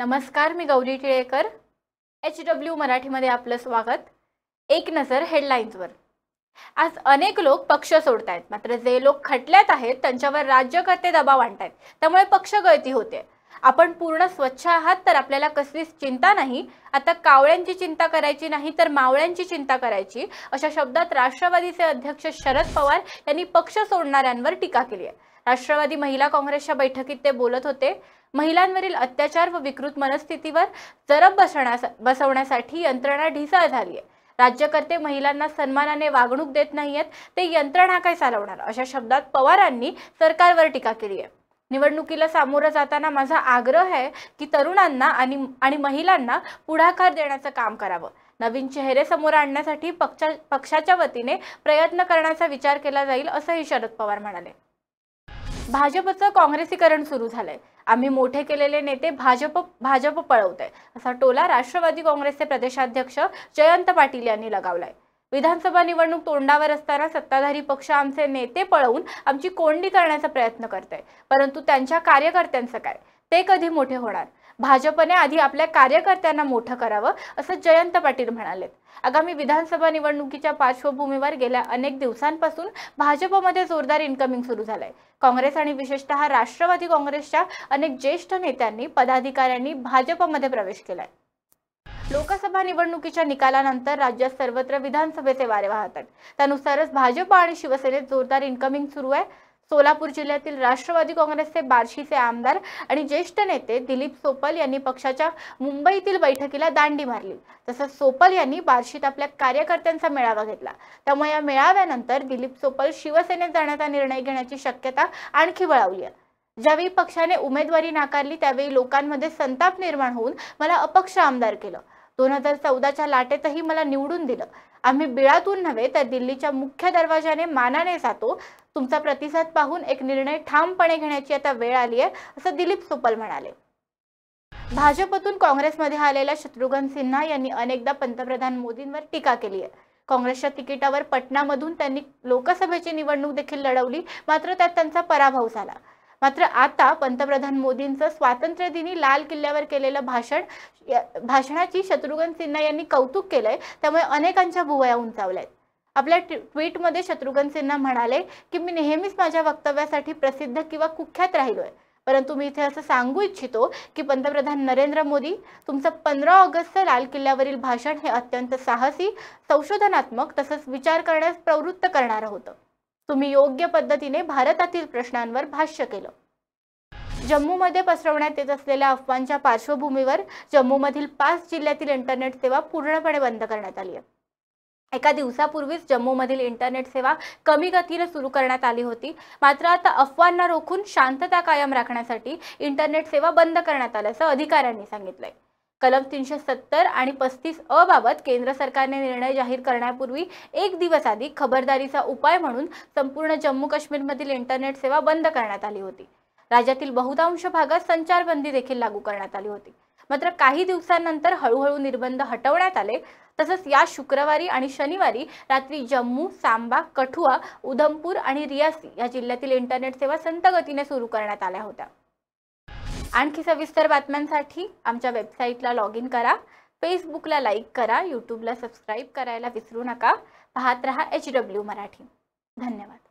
नमस्कार मी Gauri Tilekar H W मराठीमध्ये आपलं स्वागत एक नजर हेडलाईन्सवर आज अनेक लोक पक्ष सोडत आहेत मात्र जे लोक खटल्यात आहेत त्यांच्यावर राज्यकर्ते दबाव आहेत त्यामुळे पक्ष गळती होते आपण पूर्ण स्वच्छ आहात तर आपल्याला कसलीच चिंता नाही आता कावळ्यांची चिंता करायची नाही तर मावळ्यांची चिंता करायची अशा शब्दात राष्ट्रवादीचे अध्यक्ष शरद पवार यांनी पक्ष सोडणाऱ्यांवर टीका केली आहे राष्ट्रवादी महिला काँग्रेसच्या बैठकीत ते बोलत होते महिलांवरील अत्याचार व विकृत मनस्थितीवर जरब बसण्यास बसवण्यासाठी यंत्रणा ढिसाळ झाली आहे राज्यकर्ते महिलांना सन्मानाने वागणूक देत नाहीयेत ते यंत्रणा काय चालवणार अशा शब्दात पवारांनी सरकारवर टीका केली आहे निवडणुकीला सामोरं जाताना माझा आग्रह आहे की तरुणांना आणि आणि महिलांना पुढाकार देण्याचं काम करावं नवीन चेहरे समोर आणण्यासाठी पक्षा पक्षाच्या वतीने प्रयत्न करण्याचा विचार केला जाईल असंही शरद पवार म्हणाले भाजपचं काँग्रेसीकरण सुरू झालंय आम्ही मोठे केलेले नेते भाजप भाजप पळवत असा टोला राष्ट्रवादी काँग्रेसचे प्रदेशाध्यक्ष जयंत पाटील यांनी लगावलाय विधानसभा निवडणूक तोंडावर असताना सत्ताधारी पक्ष आमचे नेते पळवून आमची कोंडी करण्याचा प्रयत्न करत आहे परंतु त्यांच्या कार्यकर्त्यांचं काय ते कधी मोठे होणार भाजपने आधी आपल्या कार्यकर्त्यांना मोठं करावं असं जयंत पाटील म्हणाले आगामी विधानसभा निवडणुकीच्या पार्श्वभूमीवर गेल्या अनेक दिवसांपासून भाजपमध्ये जोरदार इन्कमिंग सुरू झालंय काँग्रेस आणि विशेषतः राष्ट्रवादी काँग्रेसच्या अनेक ज्येष्ठ नेत्यांनी पदाधिकाऱ्यांनी भाजपमध्ये प्रवेश केलाय लोकसभा निवडणुकीच्या निकालानंतर राज्यात सर्वत्र विधानसभेचे वारे वाहतात त्यानुसारच भाजप आणि शिवसेनेत जोरदार इन्कमिंग सुरू आहे सोलापूर जिल्ह्यातील राष्ट्रवादी काँग्रेसचे बार्शीचे आमदार आणि ज्येष्ठ नेते दिलीप सोपल यांनी पक्षाच्या मुंबईतील बैठकीला दांडी मारली तसंच सोपल यांनी बार्शीत आपल्या कार्यकर्त्यांचा मेळावा घेतला त्यामुळे या मेळाव्यानंतर दिलीप सोपल शिवसेनेत जाण्याचा निर्णय घेण्याची शक्यता आणखी बळावली आहे ज्यावेळी पक्षाने उमेदवारी नाकारली त्यावेळी लोकांमध्ये संताप निर्माण होऊन मला अपक्ष आमदार केलं दोन हजार चौदाच्या लाटेतही मला निवडून दिलं आम्ही बिळातून नव्हे तर दिल्लीच्या मुख्य दरवाजाने मानाने जातो तुमचा प्रतिसाद पाहून एक निर्णय ठामपणे घेण्याची आता वेळ आली आहे असं दिलीप सोपल म्हणाले भाजपतून काँग्रेसमध्ये आलेल्या शत्रुघ्न सिन्हा यांनी अनेकदा पंतप्रधान मोदींवर टीका केली आहे काँग्रेसच्या तिकिटावर पटनामधून त्यांनी लोकसभेची निवडणूक देखील लढवली मात्र त्यात त्यांचा पराभव झाला मात्र आता पंतप्रधान मोदींचं स्वातंत्र्यदिनी लाल किल्ल्यावर केलेलं भाषण भाषणाची शत्रुघ्न सिन्हा यांनी कौतुक केलंय त्यामुळे अनेकांच्या भुवया उंचावल्या आपल्या ट्विटमध्ये शत्रुघ्न सिन्हा म्हणाले की मी नेहमीच माझ्या वक्तव्यासाठी प्रसिद्ध किंवा कुख्यात राहिलोय परंतु मी इथे असं सांगू इच्छितो की पंतप्रधान नरेंद्र मोदी तुमचं पंधरा ऑगस्टचं लाल किल्ल्यावरील भाषण हे अत्यंत साहसी संशोधनात्मक तसंच विचार करण्यास प्रवृत्त करणारं होतं तुम्ही योग्य पद्धतीने भारतातील प्रश्नांवर भाष्य केलं जम्मूमध्ये पसरवण्यात येत असलेल्या अफवांच्या पार्श्वभूमीवर जम्मूमधील पाच जिल्ह्यातील इंटरनेट सेवा पूर्णपणे बंद करण्यात आली आहे एका दिवसापूर्वीच जम्मूमधील इंटरनेट सेवा कमी गतीने सुरू करण्यात आली होती मात्र आता अफवांना रोखून शांतता कायम राखण्यासाठी इंटरनेट सेवा बंद करण्यात आल्याचं अधिकाऱ्यांनी सांगितलंय कलम तीनशे सत्तर आणि पस्तीस अ बाबत केंद्र सरकारने निर्णय जाहीर करण्यापूर्वी एक दिवस आधी खबरदारीचा उपाय म्हणून संपूर्ण जम्मू काश्मीरमधील इंटरनेट सेवा बंद करण्यात आली होती राज्यातील बहुतांश भागात संचारबंदी देखील लागू करण्यात आली होती मात्र काही दिवसांनंतर हळूहळू निर्बंध हटवण्यात आले तसंच या शुक्रवारी आणि शनिवारी रात्री जम्मू सांबा कठुआ उधमपूर आणि रियासी या जिल्ह्यातील इंटरनेट सेवा संत गतीने सुरू करण्यात आल्या होत्या आणखी सविस्तर बातम्यांसाठी आमच्या वेबसाईटला लॉग इन करा फेसबुकला लाईक करा यूट्यूबला सबस्क्राईब करायला विसरू नका पाहत रहा एच डब्ल्यू मराठी धन्यवाद